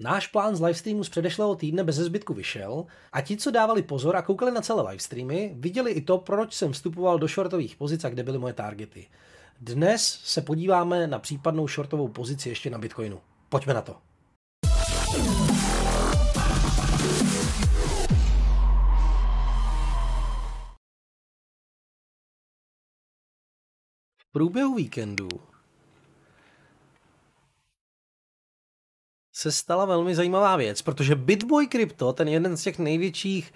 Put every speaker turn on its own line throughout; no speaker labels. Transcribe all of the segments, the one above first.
Náš plán z livestreamu z předešlého týdne bez zbytku vyšel a ti, co dávali pozor a koukali na celé livestreamy, viděli i to, proč jsem vstupoval do shortových pozic a kde byly moje targety. Dnes se podíváme na případnou shortovou pozici ještě na Bitcoinu. Pojďme na to.
V průběhu víkendu se stala
velmi zajímavá věc, protože Bitboy Crypto, ten jeden z těch největších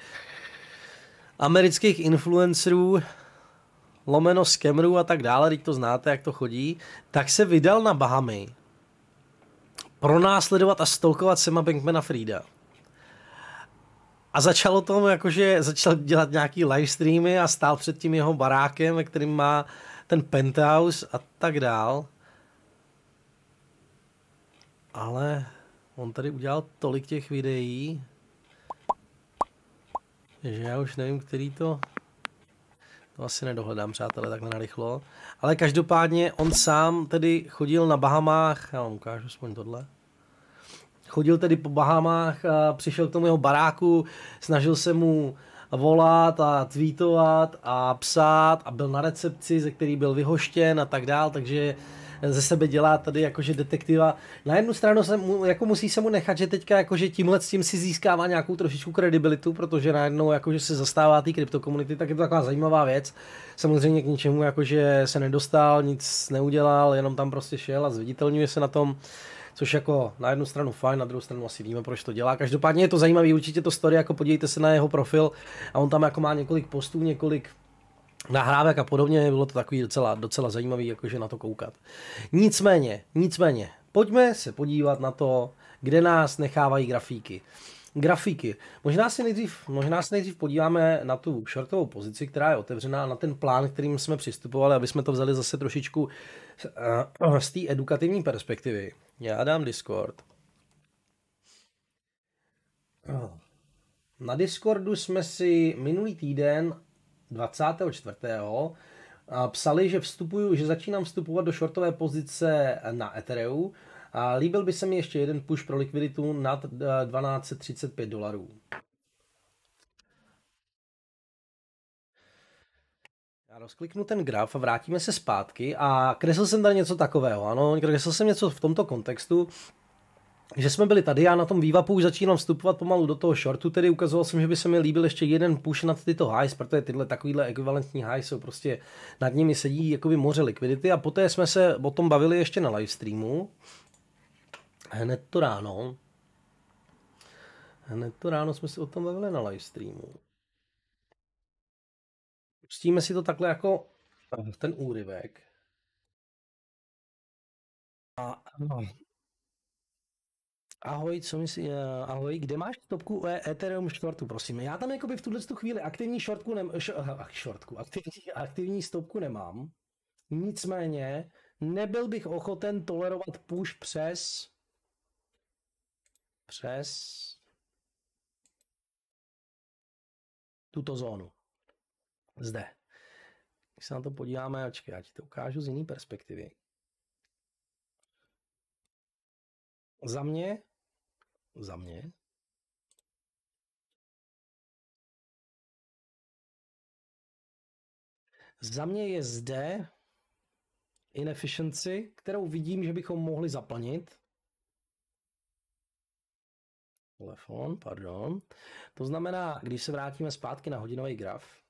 amerických influencerů, lomeno skemrů a tak dále, teď to znáte, jak to chodí, tak se vydal na Bahamy pronásledovat a stalkovat Sema Bankmana Frida. A začalo to, jakože začal dělat nějaký live streamy a stál před tím jeho barákem, ve kterým má ten penthouse a tak dál. Ale On tady udělal tolik těch videí, že já už nevím, který to... To asi nedohledám, přátelé, takhle narychlo. Ale každopádně on sám tedy chodil na Bahamách, já vám ukážu aspoň tohle. Chodil tedy po Bahamách, a přišel k tomu jeho baráku, snažil se mu volat a tweetovat a psát a byl na recepci, ze který byl vyhoštěn a tak dál, takže ze sebe dělá tady jakože detektiva. Na jednu stranu se mu, jako musí se mu nechat, že teďka jakože tímhle s tím si získává nějakou trošičku kredibilitu, protože najednou jakože se zastává té kryptokomunity, tak je to taková zajímavá věc. Samozřejmě k ničemu jakože se nedostal, nic neudělal, jenom tam prostě šel a zviditelňuje se na tom což jako na jednu stranu fajn, na druhou stranu asi víme, proč to dělá. Každopádně je to zajímavý, určitě to story, jako podívejte se na jeho profil a on tam jako má několik postů, několik nahrávek a podobně, bylo to takový docela, docela zajímavý, jakože na to koukat. Nicméně, nicméně, pojďme se podívat na to, kde nás nechávají grafíky. Grafiky. Možná si nejdřív, možná si nejdřív podíváme na tu shortovou pozici, která je otevřená, na ten plán, kterým jsme přistupovali, aby jsme to vzali zase trošičku eh, eh, z té edukativní perspektivy. Já dám Discord. Na Discordu jsme si minulý týden 24. psali, že, vstupuju, že začínám vstupovat do shortové pozice na Ethereum. A líbil by se mi ještě jeden push pro likviditu nad 1235 eh, dolarů. Já rozkliknu ten graf a vrátíme se zpátky a kreslil jsem tady něco takového, ano, kreslil jsem něco v tomto kontextu, že jsme byli tady, já na tom vývapu už začínám vstupovat pomalu do toho shortu, tedy ukazoval jsem, že by se mi líbil ještě jeden push nad tyto highs, protože tyhle takovýhle ekvivalentní highs jsou prostě, nad nimi sedí jakoby moře likvidity a poté jsme se o tom bavili ještě na livestreamu, hned to ráno, hned to ráno jsme se o tom bavili na livestreamu.
Pustíme si to takhle jako ten úryvek. A, Ahoj,
co myslí, uh, ahoj, kde máš stopku e- Ethereum shortu, prosím? Já tam jakoby v tuhle chvíli aktivní shortku, nem, š, eh, ach, shortku, aktivní, aktivní stopku nemám. Nicméně nebyl bych ochoten tolerovat push přes přes tuto zónu. Zde. Když se na to podíváme, očkej, já ti to ukážu z jiné perspektivy.
Za mě za mě? Za mě je zde
inefficiency, kterou vidím, že bychom mohli zaplnit. Telefon, pardon. To znamená, když se vrátíme zpátky na hodinový graf,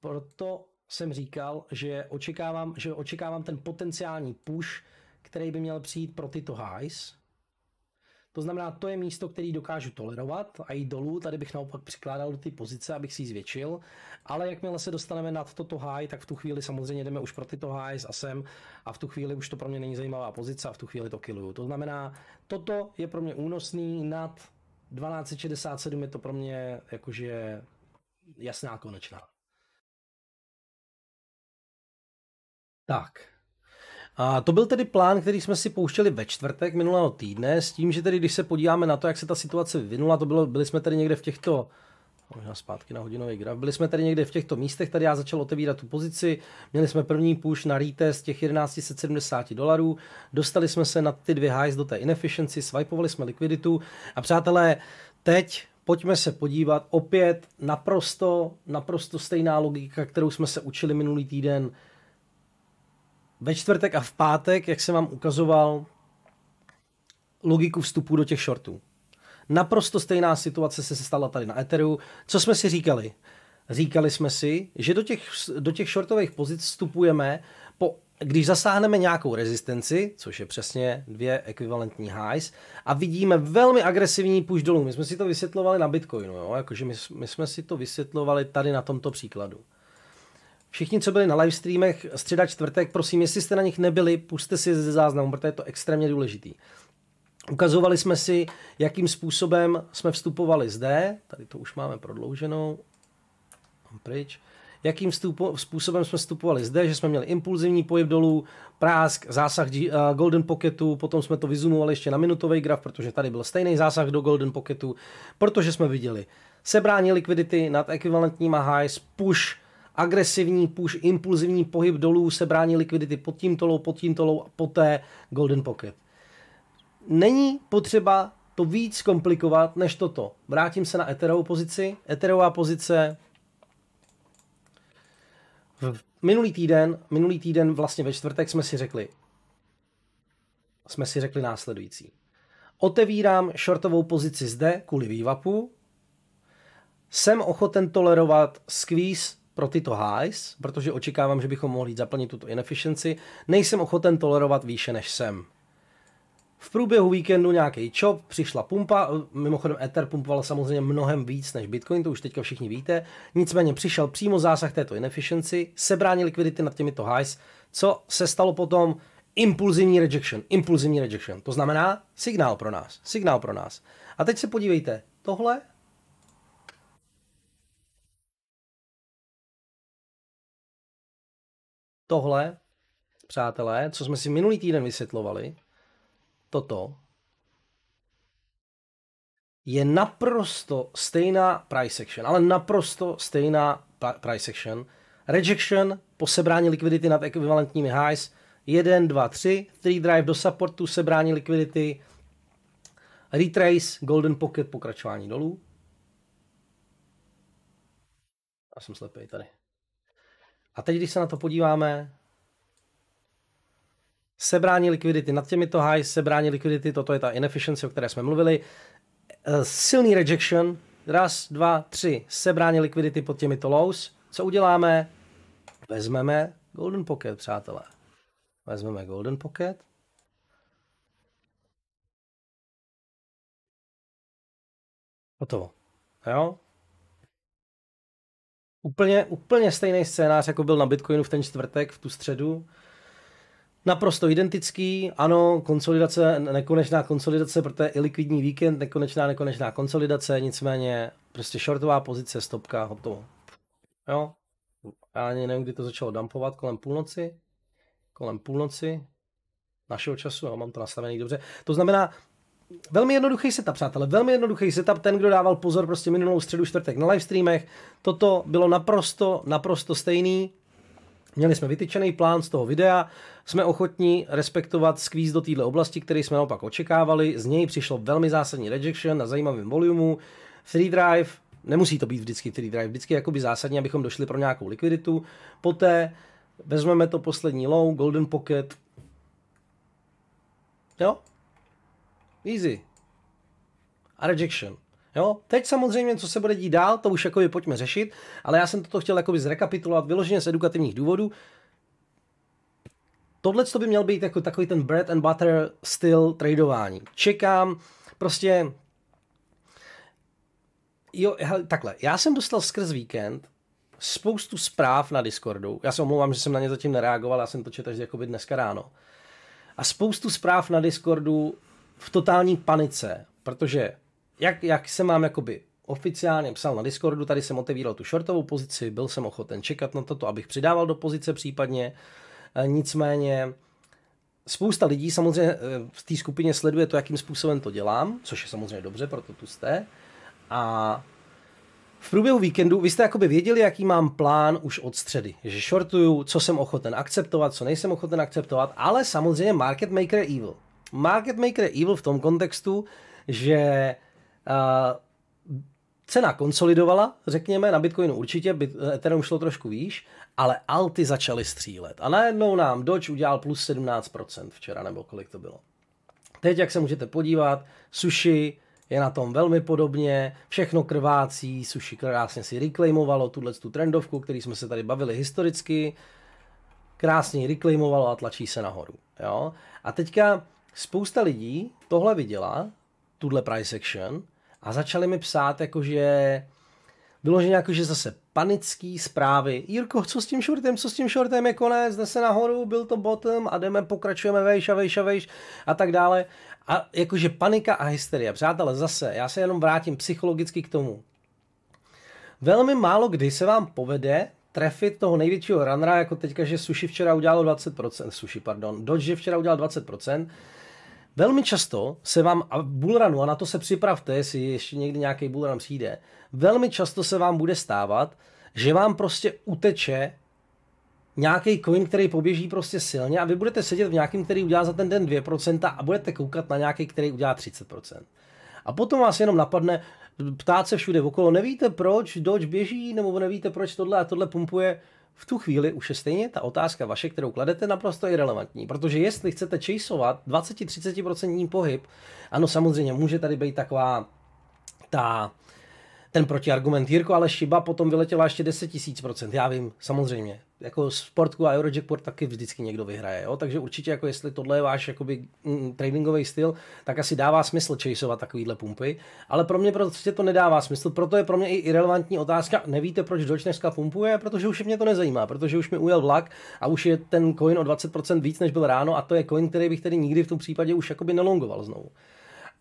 proto jsem říkal, že očekávám, že očekávám ten potenciální push, který by měl přijít pro tyto highs, to znamená, to je místo, který dokážu tolerovat a jít dolů. Tady bych naopak přikládal do ty pozice, abych si ji zvětšil. Ale jakmile se dostaneme nad toto high, tak v tu chvíli samozřejmě jdeme už pro tyto highs a asem a v tu chvíli už to pro mě není zajímavá pozice a v tu chvíli to killuju. To znamená, toto je pro
mě únosný nad 1267 je to pro mě jakože jasná konečná. Tak, a to byl tedy plán, který jsme si pouštěli ve čtvrtek minulého týdne, s tím, že tedy
když se podíváme na to, jak se ta situace vyvinula, to bylo, byli jsme tady někde v těchto možná zpátky na hodinový graf. Byli jsme tady někde v těchto místech, tady já začal otevírat tu pozici, měli jsme první push na retest těch 1170 dolarů, dostali jsme se na ty dvě highs do té inefficiency, swipeovali jsme likviditu a přátelé, teď pojďme se podívat opět naprosto, naprosto stejná logika, kterou jsme se učili minulý týden, ve čtvrtek a v pátek, jak jsem vám ukazoval, logiku vstupu do těch shortů. Naprosto stejná situace se stala tady na Etheru. Co jsme si říkali? Říkali jsme si, že do těch, do těch shortových pozic vstupujeme, po, když zasáhneme nějakou rezistenci, což je přesně dvě ekvivalentní highs, a vidíme velmi agresivní push dolů. My jsme si to vysvětlovali na Bitcoinu, jo? jakože my, my jsme si to vysvětlovali tady na tomto příkladu. Všichni, co byli na streamech středa čtvrtek, prosím, jestli jste na nich nebyli, puste si ze záznamu, protože je to extrémně důležitý. Ukazovali jsme si, jakým způsobem jsme vstupovali zde, tady to už máme prodlouženou, pryč, jakým vstupo, způsobem jsme vstupovali zde, že jsme měli impulzivní pohyb dolů, prásk, zásah uh, Golden Pocketu, potom jsme to vyzumovali ještě na minutový graf, protože tady byl stejný zásah do Golden Pocketu, protože jsme viděli sebrání likvidity nad ekvivalentníma highs, push, agresivní push, impulzivní pohyb dolů, sebrání likvidity pod tím tolou, pod tím tolou a poté golden pocket. Není potřeba to víc komplikovat než toto. Vrátím se na eterovou pozici. Eterová pozice v minulý týden, minulý týden vlastně ve čtvrtek jsme si řekli, jsme si řekli následující. Otevírám shortovou pozici zde kvůli vývapu. Jsem ochoten tolerovat squeeze pro tyto highs, protože očekávám, že bychom mohli zaplnit tuto inefficiency. Nejsem ochoten tolerovat výše, než jsem. V průběhu víkendu nějaký chop, přišla pumpa, mimochodem Ether pumpoval samozřejmě mnohem víc než Bitcoin, to už teďka všichni víte, nicméně přišel přímo zásah této inefficiency, sebrání likvidity nad těmito highs, co se stalo potom impulzivní rejection, impulzivní rejection, to znamená signál pro nás,
signál pro nás. A teď se podívejte, tohle tohle, přátelé, co jsme si minulý týden vysvětlovali, toto,
je naprosto stejná price action, ale naprosto stejná price action. Rejection po sebrání likvidity nad ekvivalentními highs 1, 2, 3, 3 drive do supportu, sebrání likvidity, retrace, golden pocket, pokračování dolů. Já jsem slepý tady. A teď, když se na to podíváme, sebrání likvidity nad těmito highs, sebrání likvidity, toto je ta inefficiency, o které jsme mluvili, eh, silný rejection, raz, dva, tři, sebrání likvidity pod těmito lows, co uděláme? Vezmeme Golden Pocket, přátelé.
Vezmeme Golden Pocket. Hotovo. Jo?
Úplně, úplně stejný scénář, jako byl na Bitcoinu v ten čtvrtek, v tu středu.
Naprosto identický, ano, konsolidace, nekonečná konsolidace, protože i likvidní víkend, nekonečná, nekonečná konsolidace, nicméně prostě shortová pozice, stopka, hotovo. Jo, já ani nevím, kdy to začalo dumpovat, kolem půlnoci, kolem půlnoci našeho času, já mám to nastavený dobře. To znamená, velmi jednoduchý setup, přátelé, velmi jednoduchý setup, ten, kdo dával pozor prostě minulou středu, čtvrtek na livestreamech, toto bylo naprosto, naprosto stejný, Měli jsme vytyčený plán z toho videa, jsme ochotní respektovat skvíz do téhle oblasti, který jsme naopak očekávali. Z něj přišlo velmi zásadní rejection na zajímavém volumu. Free drive, nemusí to být vždycky free drive, vždycky jakoby zásadně, abychom došli pro nějakou likviditu. Poté vezmeme to poslední low, golden pocket. Jo, Easy. A rejection. Jo? Teď samozřejmě, co se bude dít dál, to už jakoby pojďme řešit, ale já jsem toto chtěl jakoby zrekapitulovat vyloženě z edukativních důvodů. Tohle to by měl být jako takový ten bread and butter styl tradování. Čekám, prostě... Jo, takhle, já jsem dostal skrz víkend spoustu zpráv na Discordu. Já se omlouvám, že jsem na ně zatím nereagoval, já jsem to četl až jakoby dneska ráno. A spoustu zpráv na Discordu v totální panice, protože jak, jak se mám jakoby oficiálně psal na Discordu, tady jsem otevíral tu shortovou pozici, byl jsem ochoten čekat na toto, abych přidával do pozice případně, e, nicméně spousta lidí samozřejmě e, v té skupině sleduje to, jakým způsobem to dělám, což je samozřejmě dobře, proto tu jste. A v průběhu víkendu vy jste jakoby věděli, jaký mám plán už od středy, že shortuju, co jsem ochoten akceptovat, co nejsem ochoten akceptovat, ale samozřejmě market maker evil. Market Maker je evil v tom kontextu, že uh, cena konsolidovala, řekněme, na Bitcoinu určitě, Bit- Ethereum šlo trošku výš, ale alty začaly střílet. A najednou nám Doge udělal plus 17% včera, nebo kolik to bylo. Teď, jak se můžete podívat, sushi je na tom velmi podobně, všechno krvácí, sushi krásně si reklamovalo tuhle tu trendovku, který jsme se tady bavili historicky, krásně reklamovalo a tlačí se nahoru. Jo? A teďka spousta lidí tohle viděla, tuhle price action, a začali mi psát jakože vyloženě jako, že zase panický zprávy. Jirko, co s tím shortem, co s tím shortem je jako konec, jde se nahoru, byl to bottom a jdeme, pokračujeme vejš a vejš a vejš a tak dále. A jakože panika a hysterie. Přátelé, zase, já se jenom vrátím psychologicky k tomu. Velmi málo kdy se vám povede trefit toho největšího runnera, jako teďka, že Sushi včera udělalo 20%, Sushi, pardon, Dodge včera udělal 20%, Velmi často se vám, a bullrunu, a na to se připravte, jestli ještě někdy nějaký bullrun přijde, velmi často se vám bude stávat, že vám prostě uteče nějaký coin, který poběží prostě silně a vy budete sedět v nějakém, který udělá za ten den 2% a budete koukat na nějaký, který udělá 30%. A potom vás jenom napadne ptát se všude okolo, nevíte proč Doge běží, nebo nevíte proč tohle a tohle pumpuje, v tu chvíli už je stejně ta otázka vaše, kterou kladete, naprosto irrelevantní. Protože jestli chcete chaseovat 20-30% pohyb, ano, samozřejmě může tady být taková ta, ten protiargument Jirko, ale šiba potom vyletěla ještě 10 000%. Já vím, samozřejmě jako Sportku a Eurojackpot taky vždycky někdo vyhraje, jo? takže určitě jako jestli tohle je váš jakoby, mm, tradingový styl, tak asi dává smysl chaseovat takovýhle pumpy, ale pro mě prostě to nedává smysl, proto je pro mě i irrelevantní otázka, nevíte proč Doge dneska pumpuje, protože už mě to nezajímá, protože už mi ujel vlak a už je ten coin o 20% víc než byl ráno a to je coin, který bych tedy nikdy v tom případě už jakoby nelongoval znovu.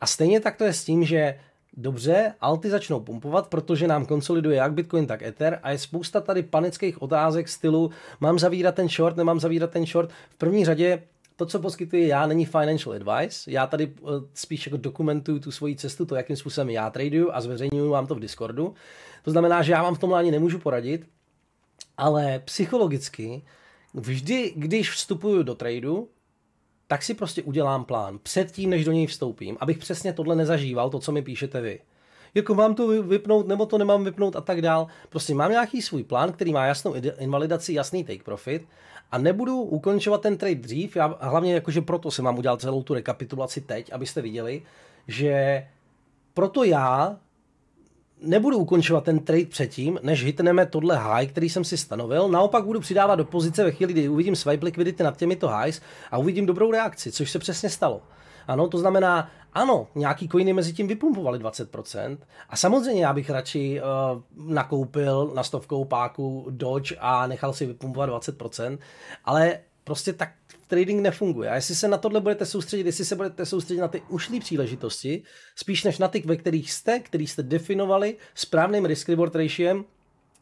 A stejně tak to je s tím, že Dobře, alty začnou pumpovat, protože nám konsoliduje jak Bitcoin, tak Ether a je spousta tady panických otázek stylu mám zavírat ten short, nemám zavírat ten short. V první řadě to, co poskytuji já, není financial advice. Já tady eh, spíš jako dokumentuju tu svoji cestu, to, jakým způsobem já traduju a zveřejňuju vám to v Discordu. To znamená, že já vám v tomhle ani nemůžu poradit, ale psychologicky vždy, když vstupuju do tradu, tak si prostě udělám plán předtím, než do něj vstoupím, abych přesně tohle nezažíval, to, co mi píšete vy. Jako mám to vypnout, nebo to nemám vypnout a tak dál. Prostě mám nějaký svůj plán, který má jasnou invalidaci, jasný take profit a nebudu ukončovat ten trade dřív, já hlavně jakože proto si mám udělat celou tu rekapitulaci teď, abyste viděli, že proto já nebudu ukončovat ten trade předtím, než hitneme tohle high, který jsem si stanovil. Naopak budu přidávat do pozice ve chvíli, kdy uvidím swipe liquidity nad těmito highs a uvidím dobrou reakci, což se přesně stalo. Ano, to znamená, ano, nějaký coiny mezi tím vypumpovali 20%. A samozřejmě já bych radši uh, nakoupil na stovkou páku Dodge a nechal si vypumpovat 20%, ale prostě tak trading nefunguje. A jestli se na tohle budete soustředit, jestli se budete soustředit na ty ušlé příležitosti, spíš než na ty, ve kterých jste, který jste definovali správným risk reward ratiem,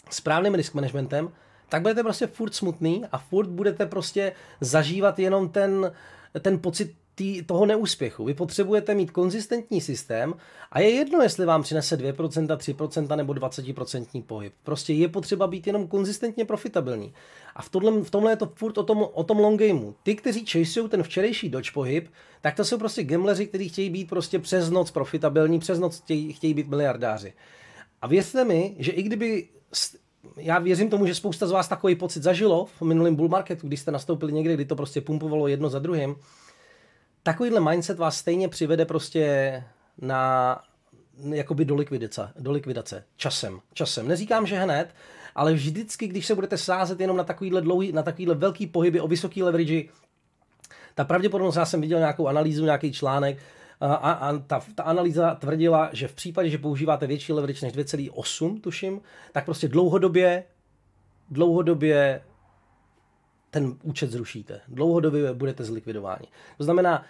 správným risk managementem, tak budete prostě furt smutný a furt budete prostě zažívat jenom ten, ten pocit tý, toho neúspěchu. Vy potřebujete mít konzistentní systém a je jedno, jestli vám přinese 2%, 3% nebo 20% pohyb. Prostě je potřeba být jenom konzistentně profitabilní. A v, tohle, v tomhle je to furt o tom, o tom long gameu. Ty, kteří chaseují ten včerejší dodge pohyb, tak to jsou prostě gambleři, kteří chtějí být prostě přes noc profitabilní, přes noc chtějí, chtějí být miliardáři. A věřte mi, že i kdyby já věřím tomu, že spousta z vás takový pocit zažilo v minulém bull marketu, když jste nastoupili někde, kdy to prostě pumpovalo jedno za druhým. Takovýhle mindset vás stejně přivede prostě na jakoby do likvidace, do likvidace časem, časem. Neříkám, že hned, ale vždycky, když se budete sázet jenom na takovýhle dlouhý, na takovýhle velký pohyby o vysoký leverage, ta pravděpodobnost, já jsem viděl nějakou analýzu, nějaký článek, a, a ta, ta analýza tvrdila, že v případě, že používáte větší leverage než 2,8, tuším, tak prostě dlouhodobě, dlouhodobě ten účet zrušíte. Dlouhodobě budete zlikvidováni. To znamená,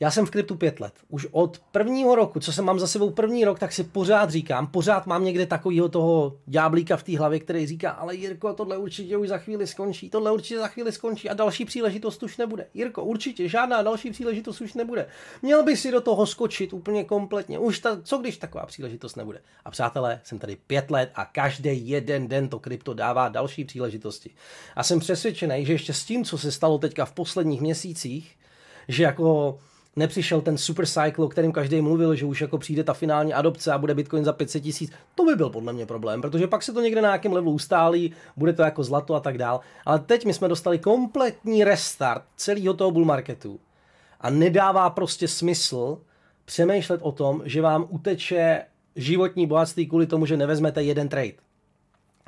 já jsem v kryptu pět let. Už od prvního roku, co jsem mám za sebou první rok, tak si pořád říkám, pořád mám někde takového toho dňáblíka v té hlavě, který říká, ale Jirko, tohle určitě už za chvíli skončí, tohle určitě za chvíli skončí a další příležitost už nebude. Jirko, určitě žádná další příležitost už nebude. Měl by si do toho skočit úplně kompletně. Už ta, co když taková příležitost nebude? A přátelé, jsem tady pět let a každý jeden den to krypto dává další příležitosti. A jsem přesvědčený, že ještě s tím, co se stalo teďka v posledních měsících, že jako nepřišel ten super cycle, o kterém každý mluvil, že už jako přijde ta finální adopce a bude Bitcoin za 500 tisíc, to by byl podle mě problém, protože pak se to někde na nějakém levelu ustálí, bude to jako zlato a tak dál. Ale teď my jsme dostali kompletní restart celého toho bull marketu a nedává prostě smysl přemýšlet o tom, že vám uteče životní bohatství kvůli tomu, že nevezmete jeden trade.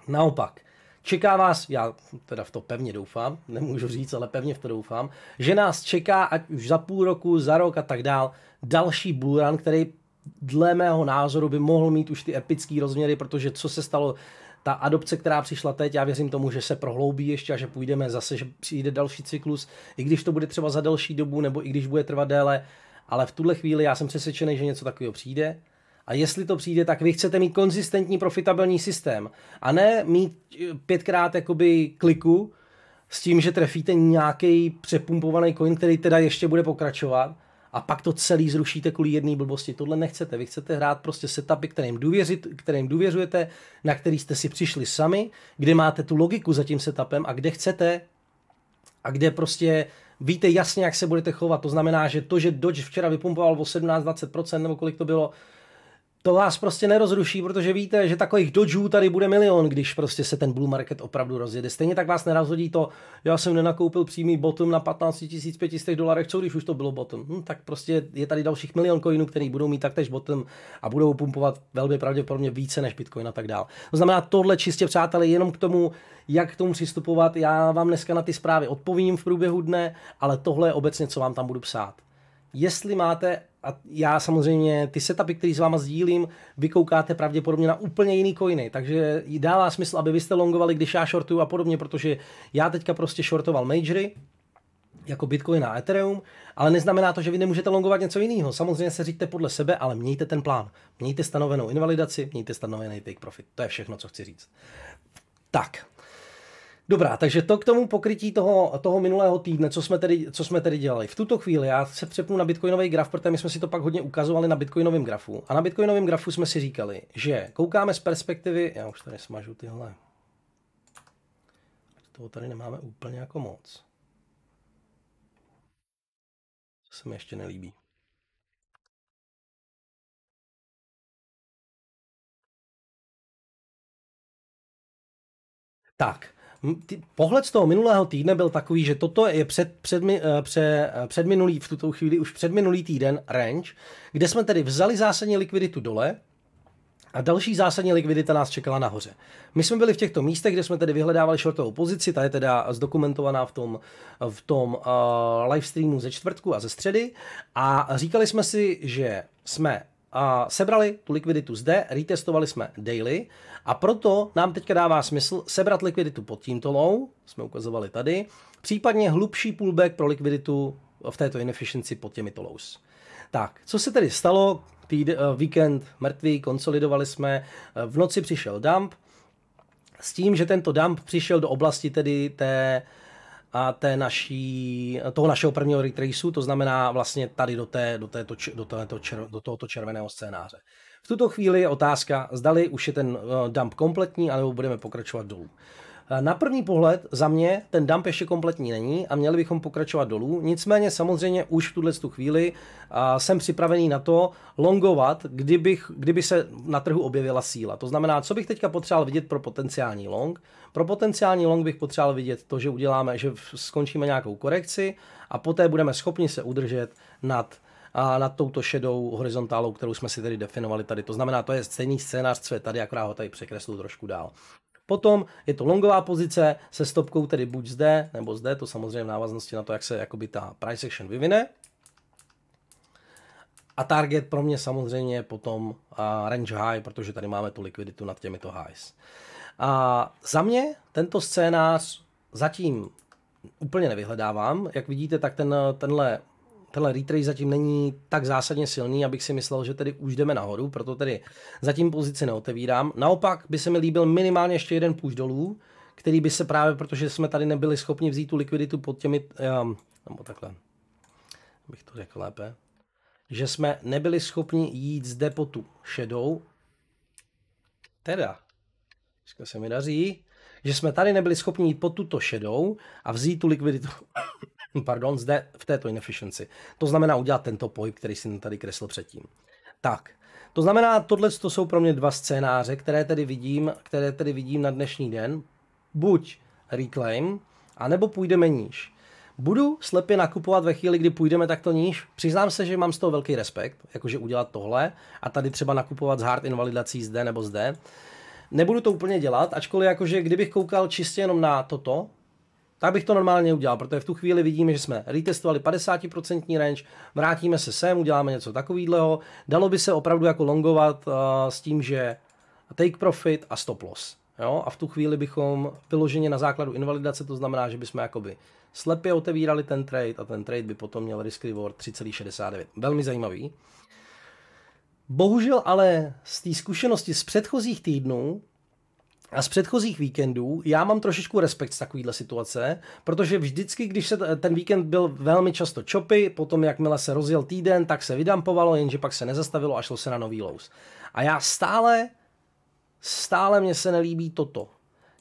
Naopak, Čeká vás, já teda v to pevně doufám, nemůžu říct, ale pevně v to doufám, že nás čeká, ať už za půl roku, za rok a tak dál, další bullrun, který dle mého názoru by mohl mít už ty epické rozměry, protože co se stalo ta adopce, která přišla teď, já věřím tomu, že se prohloubí ještě a že půjdeme zase, že přijde další cyklus, i když to bude třeba za delší dobu, nebo i když bude trvat déle, ale v tuhle chvíli já jsem přesvědčený, že něco takového přijde a jestli to přijde, tak vy chcete mít konzistentní profitabilní systém a ne mít eh, pětkrát jakoby kliku s tím, že trefíte nějaký přepumpovaný coin, který teda ještě bude pokračovat a pak to celý zrušíte kvůli jedné blbosti. Tohle nechcete. Vy chcete hrát prostě setupy, kterým, důvěřit, kterým důvěřujete, na který jste si přišli sami, kde máte tu logiku za tím setupem a kde chcete a kde prostě víte jasně, jak se budete chovat. To znamená, že to, že Dodge včera vypumpoval o 17-20% nebo kolik to bylo, to vás prostě nerozruší, protože víte, že takových dodžů tady bude milion, když prostě se ten bull market opravdu rozjede. Stejně tak vás nerozhodí to, já jsem nenakoupil přímý bottom na 15 500 dolarech, co když už to bylo bottom. Hm, tak prostě je tady dalších milion coinů, který budou mít taktéž bottom a budou pumpovat velmi pravděpodobně více než Bitcoin a tak dál. To znamená, tohle čistě přátelé, jenom k tomu, jak k tomu přistupovat. Já vám dneska na ty zprávy odpovím v průběhu dne, ale tohle je obecně, co vám tam budu psát jestli máte a já samozřejmě ty setupy, které s váma sdílím, vykoukáte pravděpodobně na úplně jiný coiny, takže dává smysl, aby vy jste longovali, když já shortuju a podobně, protože já teďka prostě shortoval majory, jako Bitcoin a Ethereum, ale neznamená to, že vy nemůžete longovat něco jiného. Samozřejmě se říďte podle sebe, ale mějte ten plán. Mějte stanovenou invalidaci, mějte stanovený take profit. To je všechno, co chci říct. Tak, Dobrá, takže to k tomu pokrytí toho, toho minulého týdne, co jsme, tedy, co jsme tedy dělali. V tuto chvíli já se přepnu na bitcoinový graf, protože my jsme si to pak hodně ukazovali na bitcoinovém grafu. A na bitcoinovém grafu jsme si říkali, že koukáme z perspektivy, já už tady smažu tyhle, toho tady nemáme úplně jako moc.
Co se mi ještě nelíbí. Tak, pohled z toho minulého týdne byl takový, že toto je před,
před, eh, eh, před, minulý, v tuto chvíli už před minulý týden range, kde jsme tedy vzali zásadně likviditu dole, a další zásadní likvidita nás čekala nahoře. My jsme byli v těchto místech, kde jsme tedy vyhledávali shortovou pozici, ta je teda zdokumentovaná v tom, v tom uh, eh, streamu ze čtvrtku a ze středy. A říkali jsme si, že jsme a sebrali tu likviditu zde, retestovali jsme daily a proto nám teďka dává smysl sebrat likviditu pod tímto low, jsme ukazovali tady, případně hlubší pullback pro likviditu v této inefficiency pod těmito lows. Tak, co se tedy stalo? Týd, eh, víkend mrtvý, konsolidovali jsme, eh, v noci přišel dump, s tím, že tento dump přišel do oblasti tedy té té naší, toho našeho prvního retraceu, to znamená vlastně tady do, té, do, této, do, této čer, do tohoto červeného scénáře. V tuto chvíli je otázka, zdali už je ten eh, dump kompletní, anebo budeme pokračovat dolů. Eh, na první pohled za mě ten dump ještě kompletní není a měli bychom pokračovat dolů. Nicméně samozřejmě už v tuhle chvíli jsem připravený na to longovat, kdybych, kdyby se na trhu objevila síla. To znamená, co bych teďka potřeboval vidět pro potenciální long? Pro potenciální long bych potřeboval vidět to, že uděláme, že skončíme nějakou korekci a poté budeme schopni se udržet nad a nad touto šedou horizontálou, kterou jsme si tady definovali tady. To znamená, to je stejný scénář, co je tady, akorát ho tady překreslu trošku dál. Potom je to longová pozice se stopkou tedy buď zde nebo zde, to samozřejmě v návaznosti na to, jak se jakoby ta price action vyvine. A target pro mě samozřejmě je potom range high, protože tady máme tu likviditu nad těmito highs. A za mě tento scénář zatím úplně nevyhledávám. Jak vidíte, tak ten, tenhle tenhle retrace zatím není tak zásadně silný, abych si myslel, že tedy už jdeme nahoru, proto tedy zatím pozici neotevírám. Naopak by se mi líbil minimálně ještě jeden půjč dolů, který by se právě, protože jsme tady nebyli schopni vzít tu likviditu pod těmi, um, nebo takhle, bych to řekl lépe, že jsme nebyli schopni jít z depotu šedou, teda, dneska se mi daří, že jsme tady nebyli schopni jít pod tuto šedou a vzít tu likviditu pardon, zde v této inefficiency. To znamená udělat tento pohyb, který jsem tady kreslil předtím. Tak, to znamená, tohle to jsou pro mě dva scénáře, které tedy vidím, které tedy vidím na dnešní den. Buď reclaim, anebo půjdeme níž. Budu slepě nakupovat ve chvíli, kdy půjdeme takto níž. Přiznám se, že mám z toho velký respekt, jakože udělat tohle a tady třeba nakupovat z hard invalidací zde nebo zde. Nebudu to úplně dělat, ačkoliv jakože kdybych koukal čistě jenom na toto, tak bych to normálně udělal, protože v tu chvíli vidíme, že jsme retestovali 50% range, vrátíme se sem, uděláme něco takového. Dalo by se opravdu jako longovat uh, s tím, že take profit a stop loss. Jo? A v tu chvíli bychom vyloženě na základu invalidace, to znamená, že bychom jakoby slepě otevírali ten trade a ten trade by potom měl risk reward 3,69. Velmi zajímavý. Bohužel ale z té zkušenosti z předchozích týdnů a z předchozích víkendů já mám trošičku respekt z takovéhle situace, protože vždycky, když se ten víkend byl velmi často čopy, potom jakmile se rozjel týden, tak se vydampovalo, jenže pak se nezastavilo a šlo se na nový lous. A já stále, stále mě se nelíbí toto.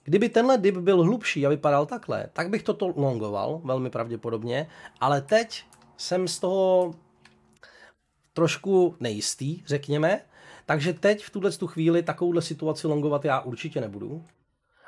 Kdyby tenhle dip byl hlubší a vypadal takhle, tak bych toto longoval, velmi pravděpodobně, ale teď jsem z toho trošku nejistý, řekněme, takže teď v tuhle tu chvíli takovouhle situaci longovat já určitě nebudu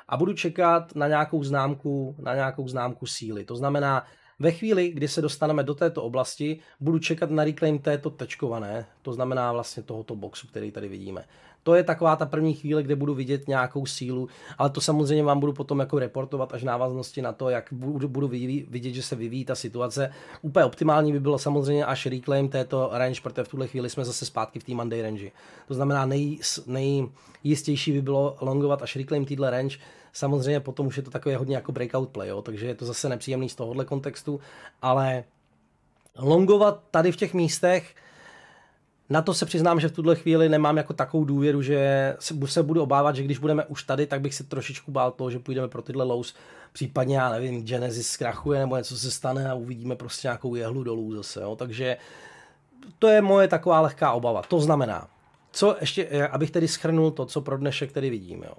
a budu čekat na nějakou známku, na nějakou známku síly. To znamená, ve chvíli, kdy se dostaneme do této oblasti, budu čekat na reclaim této tečkované, to znamená vlastně tohoto boxu, který tady vidíme. To je taková ta první chvíle, kde budu vidět nějakou sílu, ale to samozřejmě vám budu potom jako reportovat až návaznosti na to, jak budu, budu vidět, že se vyvíjí ta situace. Úplně optimální by bylo samozřejmě až reclaim této range, protože v tuhle chvíli jsme zase zpátky v té Monday range. To znamená nej, nejjistější by bylo longovat až reclaim této range, Samozřejmě potom už je to takové hodně jako breakout play, jo, takže je to zase nepříjemný z tohohle kontextu, ale longovat tady v těch místech, na to se přiznám, že v tuhle chvíli nemám jako takovou důvěru, že se budu obávat, že když budeme už tady, tak bych se trošičku bál toho, že půjdeme pro tyhle lows, případně já nevím, Genesis zkrachuje nebo něco se stane a uvidíme prostě nějakou jehlu dolů zase, jo. takže to je moje taková lehká obava. To znamená, co ještě, abych tedy schrnul to, co pro dnešek tedy vidím, jo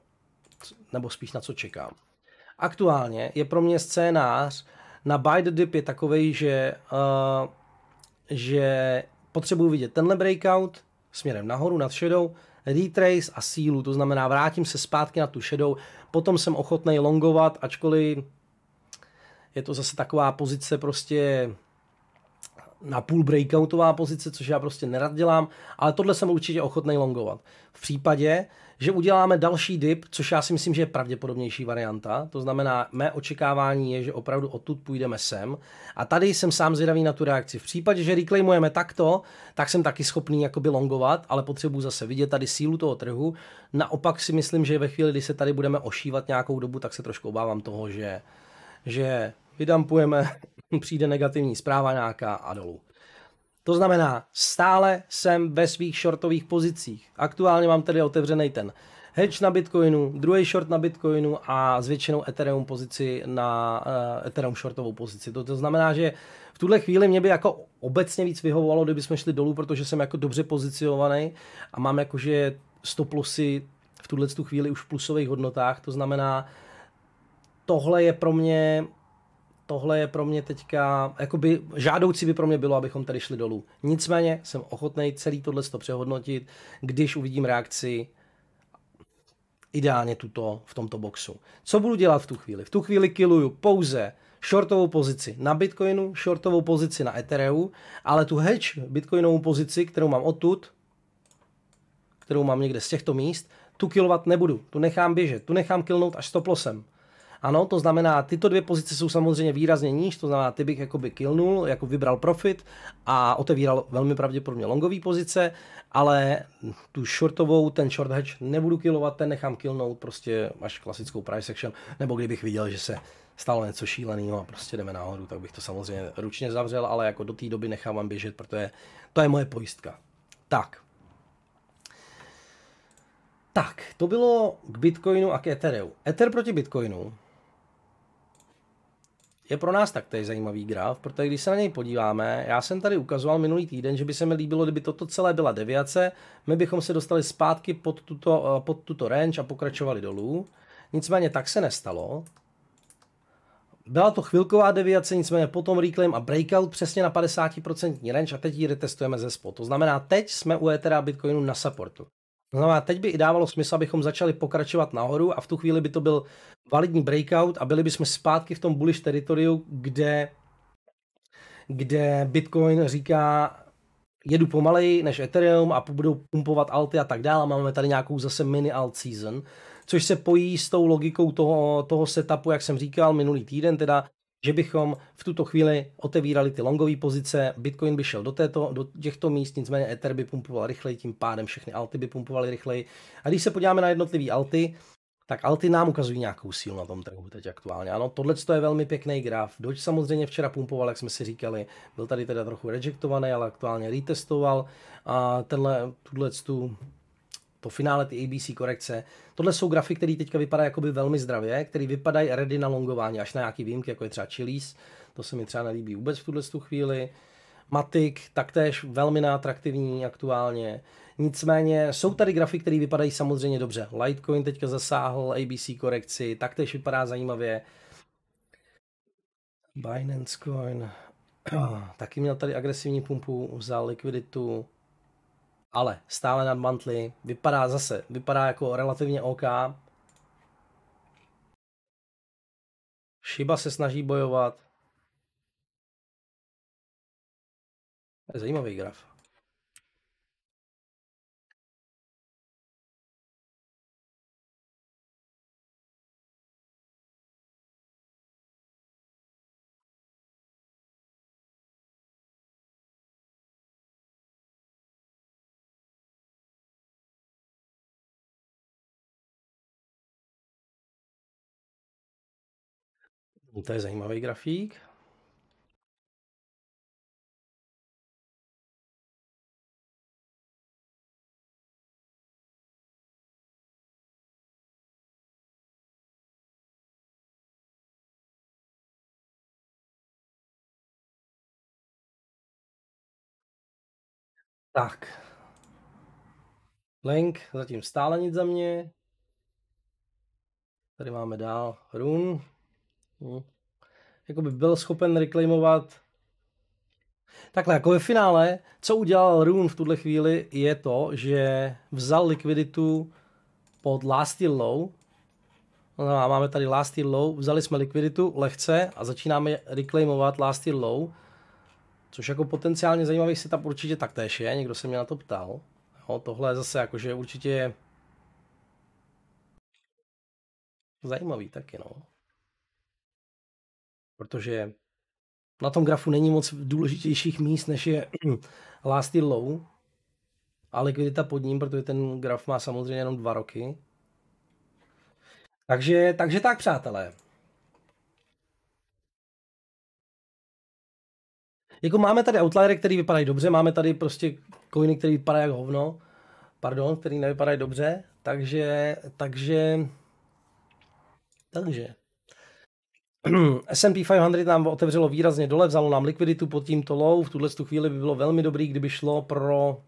nebo spíš na co čekám. Aktuálně je pro mě scénář na Buy the Dip je takový, že, uh, že potřebuji vidět tenhle breakout směrem nahoru nad šedou, retrace a sílu, to znamená vrátím se zpátky na tu šedou, potom jsem ochotný longovat, ačkoliv je to zase taková pozice prostě na půl breakoutová pozice, což já prostě nerad dělám, ale tohle jsem určitě ochotný longovat. V případě, že uděláme další dip, což já si myslím, že je pravděpodobnější varianta, to znamená, mé očekávání je, že opravdu odtud půjdeme sem a tady jsem sám zvědavý na tu reakci. V případě, že reclaimujeme takto, tak jsem taky schopný jakoby longovat, ale potřebuji zase vidět tady sílu toho trhu. Naopak si myslím, že ve chvíli, kdy se tady budeme ošívat nějakou dobu, tak se trošku obávám toho, že že vydampujeme, přijde negativní zpráva nějaká a dolů. To znamená, stále jsem ve svých shortových pozicích. Aktuálně mám tedy otevřený ten hedge na Bitcoinu, druhý short na Bitcoinu a zvětšenou Ethereum pozici na uh, Ethereum shortovou pozici. To, to znamená, že v tuhle chvíli mě by jako obecně víc vyhovovalo, kdybychom šli dolů, protože jsem jako dobře pozicionovaný a mám jakože stop plusy v tuhle chvíli už v plusových hodnotách. To znamená, tohle je pro mě tohle je pro mě teďka, jakoby žádoucí by pro mě bylo, abychom tady šli dolů. Nicméně jsem ochotný celý tohle to přehodnotit, když uvidím reakci ideálně tuto v tomto boxu. Co budu dělat v tu chvíli? V tu chvíli killuju pouze shortovou pozici na Bitcoinu, shortovou pozici na ethereum, ale tu hedge Bitcoinovou pozici, kterou mám odtud, kterou mám někde z těchto míst, tu kilovat nebudu, tu nechám běžet, tu nechám kilnout až stoplosem. Ano, to znamená, tyto dvě pozice jsou samozřejmě výrazně níž, to znamená, ty bych jakoby killnul, jako vybral profit a otevíral velmi pravděpodobně longové pozice, ale tu shortovou, ten short hedge nebudu killovat, ten nechám killnout prostě až klasickou price action, nebo kdybych viděl, že se stalo něco šíleného a prostě jdeme nahoru, tak bych to samozřejmě ručně zavřel, ale jako do té doby nechávám běžet, protože to je moje pojistka. Tak. Tak, to bylo k Bitcoinu a k Ethereu. Ether proti Bitcoinu je pro nás tak taktéž zajímavý graf, protože když se na něj podíváme, já jsem tady ukazoval minulý týden, že by se mi líbilo, kdyby toto celé byla deviace, my bychom se dostali zpátky pod tuto, eh, pod tuto range a pokračovali dolů. Nicméně tak se nestalo. Byla to chvilková deviace, nicméně potom reclaim a breakout přesně na 50% range a teď ji retestujeme ze spotu. To znamená, teď jsme u Ethera Bitcoinu na supportu. To znamená, teď by i dávalo smysl, abychom začali pokračovat nahoru a v tu chvíli by to byl validní breakout a byli bychom zpátky v tom bullish teritoriu, kde, kde Bitcoin říká, jedu pomaleji než Ethereum a budou pumpovat alty a tak dále. Máme tady nějakou zase mini alt season, což se pojí s tou logikou toho, toho setupu, jak jsem říkal minulý týden, teda že bychom v tuto chvíli otevírali ty longové pozice, Bitcoin by šel do, této, do těchto míst, nicméně Ether by pumpoval rychleji, tím pádem všechny alty by pumpovaly rychleji. A když se podíváme na jednotlivé alty, tak alty nám ukazují nějakou sílu na tom trhu teď aktuálně. Ano, tohle je velmi pěkný graf. Doč samozřejmě včera pumpoval, jak jsme si říkali, byl tady teda trochu rejectovaný, ale aktuálně retestoval a tenhle, tuhle to finále, ty ABC korekce. Tohle jsou grafy, které teďka vypadají jakoby velmi zdravě, které vypadají ready na longování, až na nějaký výjimky, jako je třeba Chili's, to se mi třeba nelíbí vůbec v tuhle tu chvíli. Matic, taktéž velmi neatraktivní aktuálně. Nicméně jsou tady grafy, které vypadají samozřejmě dobře. Litecoin teďka zasáhl ABC korekci, taktéž vypadá zajímavě. Binance Coin, taky měl tady agresivní pumpu, vzal likviditu, ale stále nad mantly, vypadá zase, vypadá jako relativně OK.
Shiba se snaží bojovat. zajímavý graf. No, to je zajímavý grafík.
Tak. Link zatím stále nic za mě. Tady
máme dál run. No. Jako Jakoby byl schopen reklamovat Takhle, jako ve finále, co udělal Rune v tuhle chvíli, je to, že vzal likviditu pod last year low. No, máme tady last year low, vzali jsme likviditu lehce a začínáme reklamovat last year low. Což jako potenciálně zajímavý setup určitě taktéž je, někdo se mě na to ptal.
Jo, tohle je zase jakože určitě zajímavý taky, no protože na tom grafu
není moc důležitějších míst, než je year low a likvidita pod ním, protože ten graf má samozřejmě jenom dva roky. Takže,
takže tak, přátelé. Jako máme tady outliery, který vypadají dobře, máme tady prostě coiny, které vypadají jako hovno,
pardon, který nevypadají dobře, takže, takže, takže. Hmm. S&P 500 nám otevřelo výrazně dole, vzalo nám likviditu pod tímto low, v tuhle tu chvíli by bylo velmi dobrý, kdyby šlo pro,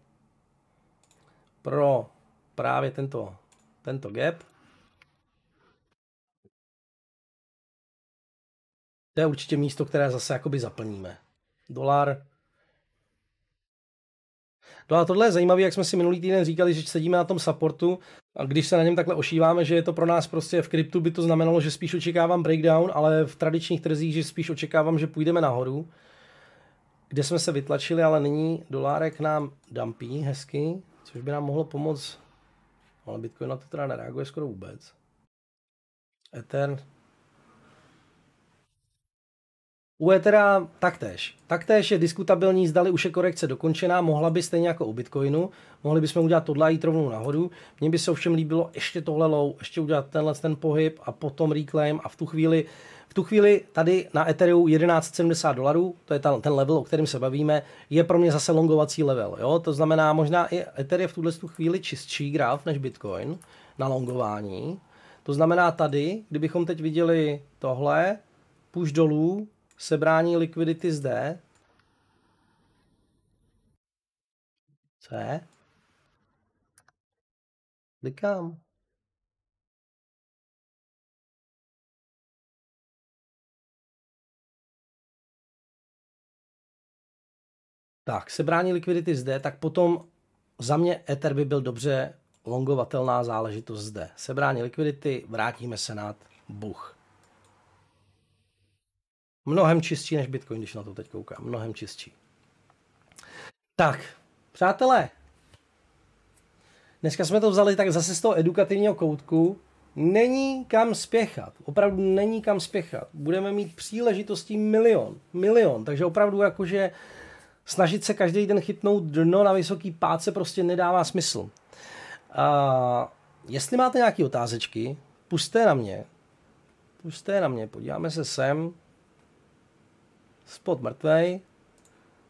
pro právě tento, tento gap. To je určitě místo, které zase jakoby zaplníme. Dolar to no a tohle je zajímavé, jak jsme si minulý
týden říkali, že sedíme na tom supportu a když se na něm takhle ošíváme, že je to pro nás prostě v kryptu, by to znamenalo, že spíš očekávám breakdown, ale v tradičních trzích, že spíš očekávám, že půjdeme nahoru, kde jsme se vytlačili, ale nyní dolárek nám dumpí hezky, což by nám mohlo pomoct, ale Bitcoin na to teda nereaguje skoro vůbec. Ether u Ethera taktéž. Taktéž je diskutabilní, zdali už je korekce dokončená, mohla by stejně jako u Bitcoinu, mohli bychom udělat tohle jít rovnou nahoru. Mně by se ovšem líbilo ještě tohle low, ještě udělat tenhle ten pohyb a potom reclaim a v tu chvíli v tu chvíli tady na Ethereum 1170 dolarů, to je ta, ten level, o kterém se bavíme, je pro mě zase longovací level. Jo? To znamená, možná i Ether je v tuhle tu chvíli čistší graf než Bitcoin na longování. To znamená tady, kdybychom teď viděli tohle, push dolů, sebrání likvidity zde.
Co je?
Klikám. Tak, sebrání likvidity zde, tak potom za mě
Ether by byl dobře longovatelná záležitost zde. Sebrání likvidity, vrátíme se nad buch. Mnohem čistší než Bitcoin, když na to teď koukám. Mnohem čistší. Tak, přátelé, dneska jsme to vzali tak zase z toho edukativního koutku. Není kam spěchat, opravdu není kam spěchat. Budeme mít příležitostí milion, milion, takže opravdu jakože snažit se každý den chytnout dno na vysoký páce prostě nedává smysl. A jestli máte nějaké otázečky, puste na mě, puste na mě, podíváme se sem spot mrtvej,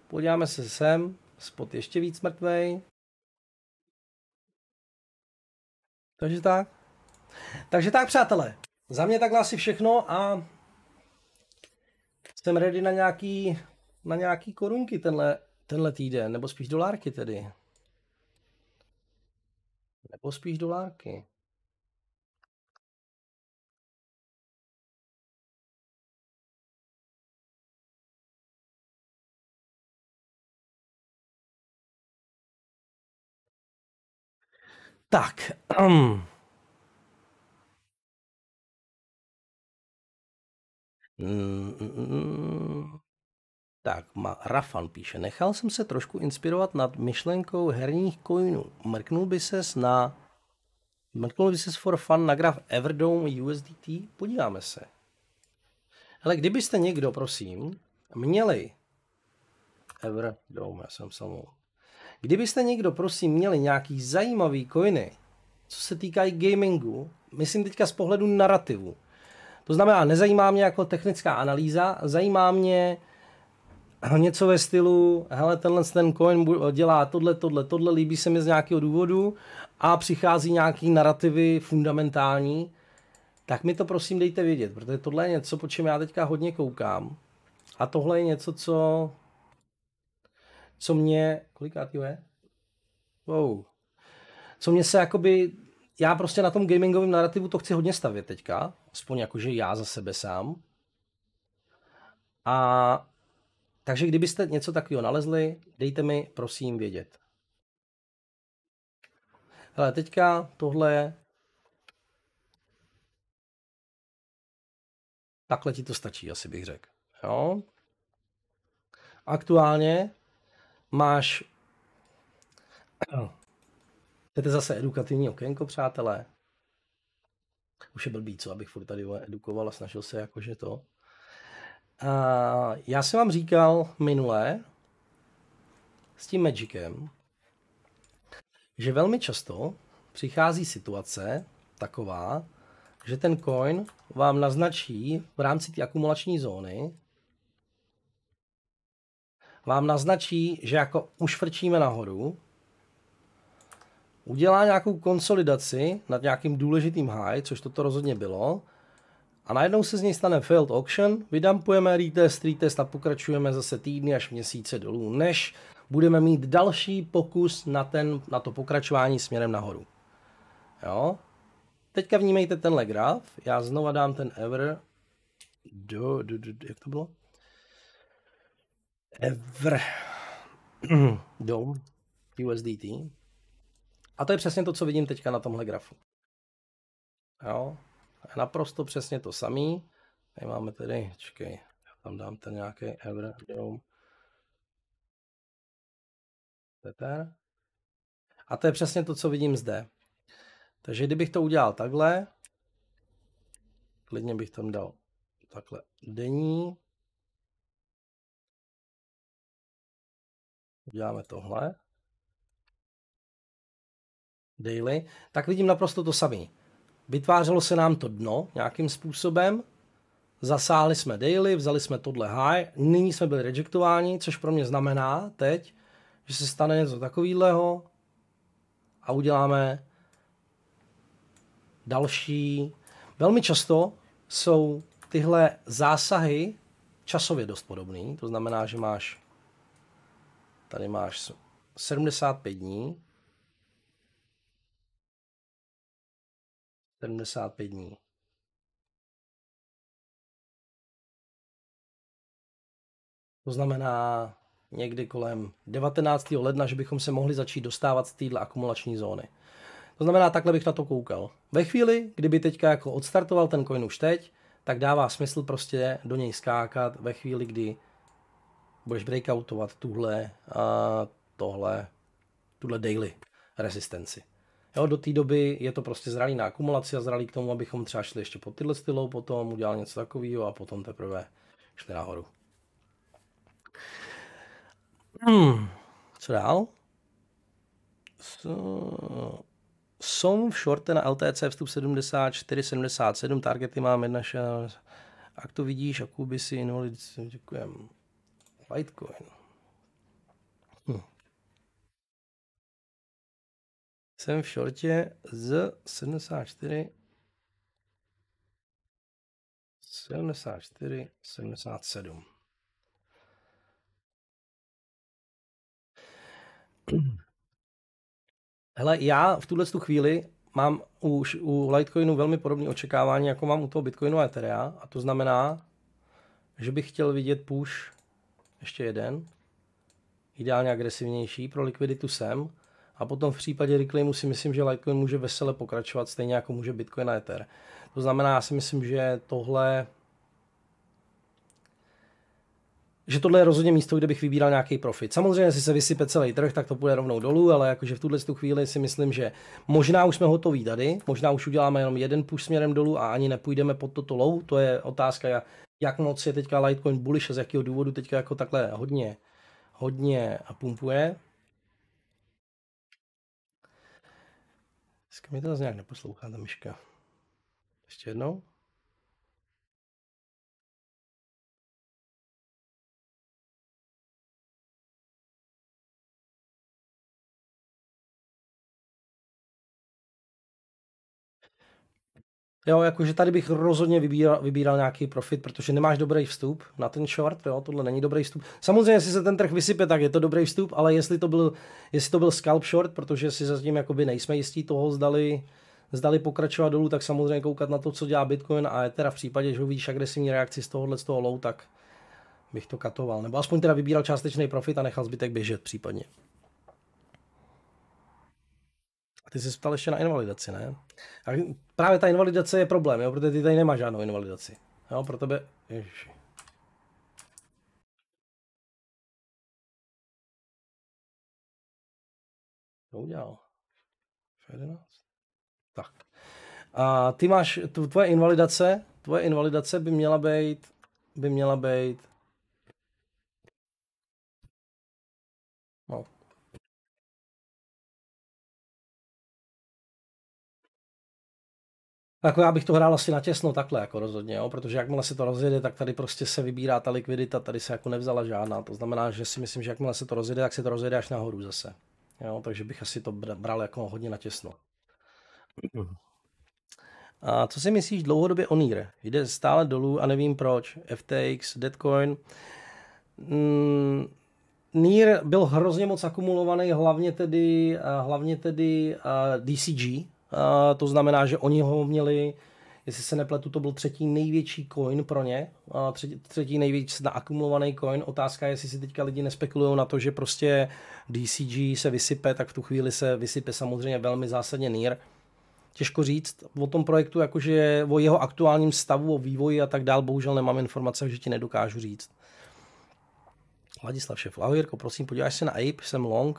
podíváme se sem, spot ještě víc mrtvej. Takže tak. Takže tak, přátelé. Za mě takhle asi všechno a jsem ready na nějaký,
na nějaký korunky tenhle, tenhle týden, nebo spíš dolárky tedy.
Nebo spíš dolárky. Tak. Um. Mm,
tak, ma, Rafan píše, nechal jsem se trošku inspirovat nad myšlenkou herních coinů. Mrknul by ses na mrknul by ses for fun na graf Everdome USDT? Podíváme se. Ale kdybyste někdo, prosím, měli Everdome, já jsem samou Kdybyste někdo, prosím, měli nějaký zajímavý coiny, co se týkají gamingu, myslím teďka z pohledu narrativu. To znamená, nezajímá mě jako technická analýza, zajímá mě no, něco ve stylu, hele, tenhle ten coin dělá tohle, tohle, tohle, líbí se mi z nějakého důvodu a přichází nějaký narrativy fundamentální, tak mi to prosím dejte vědět, protože tohle je něco, po čem já teďka hodně koukám. A tohle je něco, co co mě, kolikátý je? Wow. Co mě se jakoby, já prostě na tom gamingovém narrativu to chci hodně stavět teďka, aspoň jakože já za sebe sám. A takže kdybyste něco takového nalezli, dejte mi prosím vědět.
Hele, teďka tohle je. Takhle ti to stačí, asi bych řekl. Jo? Aktuálně máš...
to zase edukativní okénko, přátelé? Už je blbý, co, abych furt tady edukoval a snažil se jakože to. A já jsem vám říkal minule s tím Magicem, že velmi často přichází situace taková, že ten coin vám naznačí v rámci té akumulační zóny, vám naznačí, že jako už frčíme nahoru, udělá nějakou konsolidaci nad nějakým důležitým high, což toto rozhodně bylo, a najednou se z něj stane failed auction, vydampujeme retest, retest a pokračujeme zase týdny až měsíce dolů, než budeme mít další pokus na, ten, na to pokračování směrem nahoru. Jo? Teďka vnímejte tenhle graf, já znova dám ten ever do, do, do, jak to bylo? Ever. Do USDT. A to je přesně to, co vidím teďka na tomhle grafu. Jo, naprosto
přesně to samý. Tady máme tedy, čekej, já tam dám ten nějaký Ever Peter A to je přesně to, co vidím zde. Takže kdybych to udělal takhle,
klidně bych tam dal takhle denní, uděláme tohle.
Daily. Tak vidím naprosto to samé. Vytvářelo se nám to dno nějakým
způsobem, zasáhli jsme daily, vzali jsme tohle high, nyní jsme byli rejectováni, což pro mě znamená teď, že se stane něco takového a uděláme další. Velmi často jsou tyhle zásahy časově dost podobný, to znamená, že
máš Tady máš 75 dní.
75 dní. To
znamená někdy kolem 19. ledna, že bychom se mohli začít dostávat z téhle akumulační
zóny. To znamená, takhle bych na to koukal. Ve chvíli, kdyby teďka jako odstartoval ten coin už teď, tak dává smysl prostě do něj skákat ve chvíli, kdy budeš breakoutovat tuhle a tohle, tuhle daily rezistenci. Jo, do té doby je to prostě zralý na akumulaci a zralý k tomu, abychom třeba šli ještě po tyhle stylou, potom udělali něco takového a potom teprve šli nahoru. Hmm. Co dál? So, som v shorte na LTC vstup 74,77, targety mám 1,6. Jak to vidíš, Jakuby si invalid, děkujeme.
Litecoin. Hm. Jsem v šortě z 74 74, 77. Hele, já v tuhle tu chvíli mám už u Litecoinu velmi podobné očekávání, jako mám u toho
Bitcoinu a Etherea, a to znamená, že bych chtěl vidět push ještě jeden, ideálně agresivnější, pro likviditu sem. A potom v případě Reclaimu si myslím, že Litecoin může vesele pokračovat, stejně jako může Bitcoin a Ether. To znamená, já si myslím, že tohle že tohle je rozhodně místo, kde bych vybíral nějaký profit. Samozřejmě, jestli se vysype celý trh, tak to půjde rovnou dolů, ale jakože v tuhle tu chvíli si myslím, že možná už jsme hotoví tady, možná už uděláme jenom jeden push směrem dolů a ani nepůjdeme pod toto low, to je otázka, jak moc je teďka Litecoin bullish a z jakého důvodu teďka jako takhle hodně, hodně pumpuje.
Dneska mi to zase nějak neposlouchá ta myška. Ještě jednou. Jo, jakože tady bych rozhodně
vybíral, vybíral nějaký profit, protože nemáš dobrý vstup na ten short, jo, tohle není dobrý vstup. Samozřejmě, jestli se ten trh vysype, tak je to dobrý vstup, ale jestli to byl, jestli to byl scalp short, protože si tím jakoby nejsme jistí toho, zdali, zdali pokračovat dolů, tak samozřejmě koukat na to, co dělá Bitcoin a Ether a v případě, že uvidíš agresivní reakci z tohohle z toho low, tak bych to katoval. Nebo aspoň teda vybíral částečný profit a nechal zbytek běžet případně ty jsi ptal ještě na invalidaci, ne? A právě ta invalidace je problém, jo? protože ty tady nemáš žádnou
invalidaci. Jo, pro tebe... Ježiši.
To udělal. 11. Tak. A ty máš, tvoje invalidace, tvoje invalidace by měla být, by měla být
Jako já bych to hrál asi natěsno takhle,
jako rozhodně, jo? protože jakmile se to rozjede, tak tady prostě se vybírá ta likvidita, tady se jako nevzala žádná. To znamená, že si myslím, že jakmile se to rozjede, tak se to rozjede až nahoru zase. Jo? Takže bych asi to bral jako hodně natěsno. A co si myslíš dlouhodobě o NIR? Jde stále dolů a nevím proč. FTX, Deadcoin. Mm, NIR byl hrozně moc akumulovaný, hlavně tedy, hlavně tedy DCG, to znamená, že oni ho měli, jestli se nepletu, to byl třetí největší coin pro ně, třetí, třetí největší naakumulovaný coin. Otázka je, jestli si teďka lidi nespekulují na to, že prostě DCG se vysype, tak v tu chvíli se vysype samozřejmě velmi zásadně NIR. Těžko říct o tom projektu, jakože o jeho aktuálním stavu, o vývoji a tak dál, bohužel nemám informace, že ti nedokážu říct.
Ladislav Šef, ahoj Jirko, prosím, podíváš se na Ape, jsem long,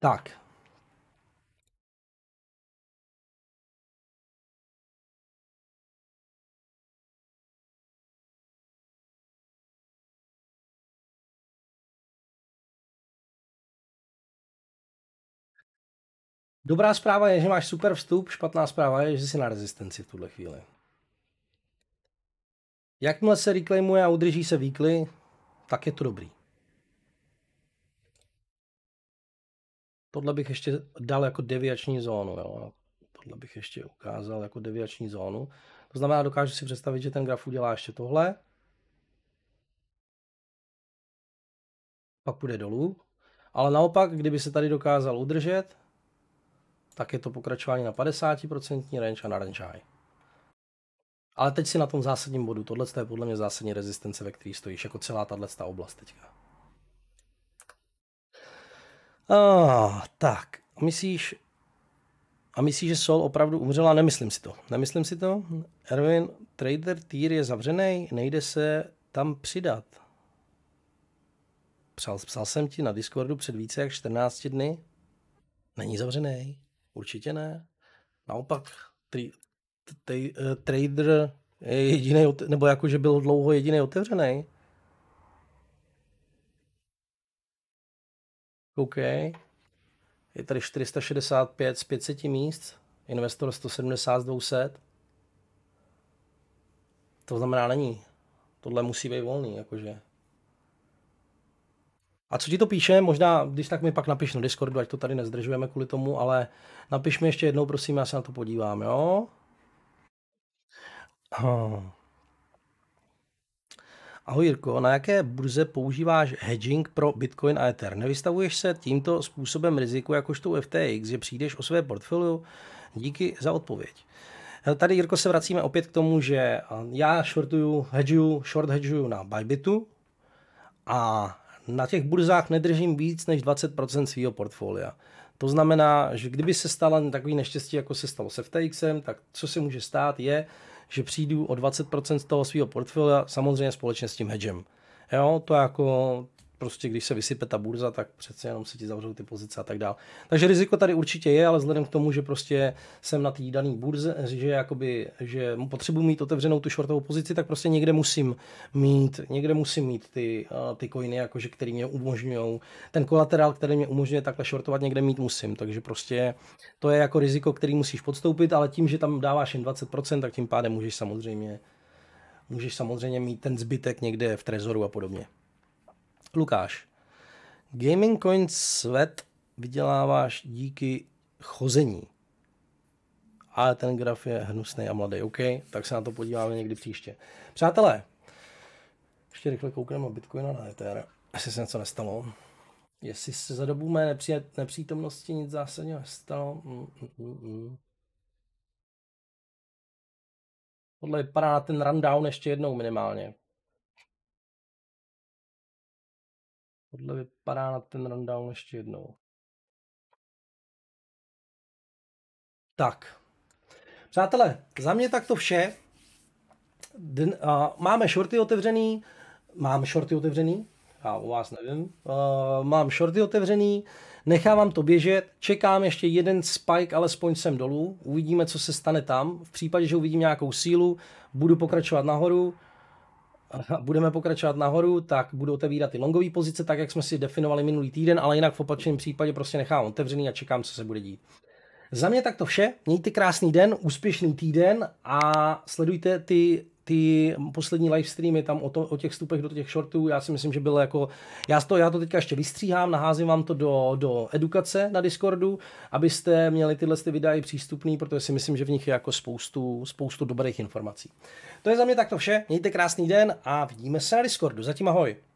Tak. Dobrá zpráva je, že máš super vstup, špatná zpráva je, že jsi na rezistenci v tuhle chvíli. Jakmile se reclaimuje a udrží se výkly, tak je to dobrý. Tohle bych ještě dal jako deviační
zónu. Jo? No. Tohle bych ještě ukázal jako deviační zónu. To znamená, dokážu si
představit, že ten graf udělá ještě tohle. Pak půjde dolů. Ale naopak, kdyby se tady dokázal udržet,
tak je to pokračování na 50% range a na range high. Ale teď si na tom zásadním bodu, tohle je podle mě zásadní rezistence, ve které stojíš, jako celá tahle oblast teďka. Oh, tak, myslíš, a myslíš, že Sol opravdu umřela? Nemyslím si to. Nemyslím si to. Erwin, trader týr je zavřený, nejde se tam přidat. Psal, psal jsem ti na Discordu před více jak 14 dny. Není zavřený. Určitě ne. Naopak, tri, t, t, eh, trader je jediný, nebo jakože byl dlouho jediný otevřený. OK. Je tady 465 z 500 míst, investor 170 z 200. To znamená není. Tohle musí být volný, jakože. A co ti to píše, možná, když tak mi pak napiš na Discordu, ať to tady nezdržujeme kvůli tomu, ale napiš mi ještě jednou, prosím, já se na to podívám, jo? Hmm. Ahoj Jirko, na jaké burze používáš hedging pro Bitcoin a Ether? Nevystavuješ se tímto způsobem riziku jakožto FTX, že přijdeš o své portfolio? Díky za odpověď. Tady, Jirko, se vracíme opět k tomu, že já shortuju, hedžuju, short hedžuju na Bybitu a na těch burzách nedržím víc než 20% svého portfolia. To znamená, že kdyby se stalo takový neštěstí, jako se stalo se FTXem, tak co se může stát je, že přijdu o 20% z toho svého portfolia, samozřejmě společně s tím hedgem. Jo, to jako, prostě když se vysype ta burza, tak přece jenom se ti zavřou ty pozice a tak dále. Takže riziko tady určitě je, ale vzhledem k tomu, že prostě jsem na té dané burze, že, jakoby, že potřebuji mít otevřenou tu shortovou pozici, tak prostě někde musím mít, někde musím mít ty, eh, ty coiny, jakože, který mě umožňují, ten kolaterál, který mě umožňuje takhle shortovat, někde mít musím. Takže prostě to je jako riziko, který musíš podstoupit, ale tím, že tam dáváš jen 20%, tak tím pádem můžeš samozřejmě můžeš samozřejmě mít ten zbytek někde v trezoru a podobně. Lukáš. Gaming Coin svět vyděláváš díky chození. Ale ten graf je hnusný a mladý. OK, tak se na to podíváme někdy příště. Přátelé, ještě rychle koukneme na Bitcoin a na Ether, jestli se něco nestalo. Jestli se za dobu mé nepří, nepřítomnosti nic zásadního nestalo. Mm,
mm, mm, mm. Tohle vypadá na ten rundown ještě jednou minimálně. Tohle vypadá na ten rundown ještě jednou.
Tak. Přátelé, za mě tak to vše.
Den, uh, máme shorty otevřený. Mám shorty otevřený. Já u vás nevím. Uh, mám shorty otevřený. Nechávám to běžet. Čekám ještě jeden spike alespoň sem dolů. Uvidíme, co se stane tam. V případě, že uvidím nějakou sílu, budu pokračovat nahoru budeme pokračovat nahoru, tak budu otevírat ty longové pozice, tak jak jsme si definovali minulý týden, ale jinak v opačném případě prostě nechám otevřený a čekám, co se bude dít. Za mě tak to vše. Mějte krásný den, úspěšný týden a sledujte ty ty poslední live streamy tam o, to, o těch vstupech do těch shortů, já si myslím, že bylo jako, já to, já to teďka ještě vystříhám, naházím vám to do, do edukace na Discordu, abyste měli tyhle ty videa i přístupný, protože si myslím, že v nich je jako spoustu, spoustu dobrých informací. To je za
mě takto vše, mějte krásný den a vidíme se na Discordu. Zatím ahoj.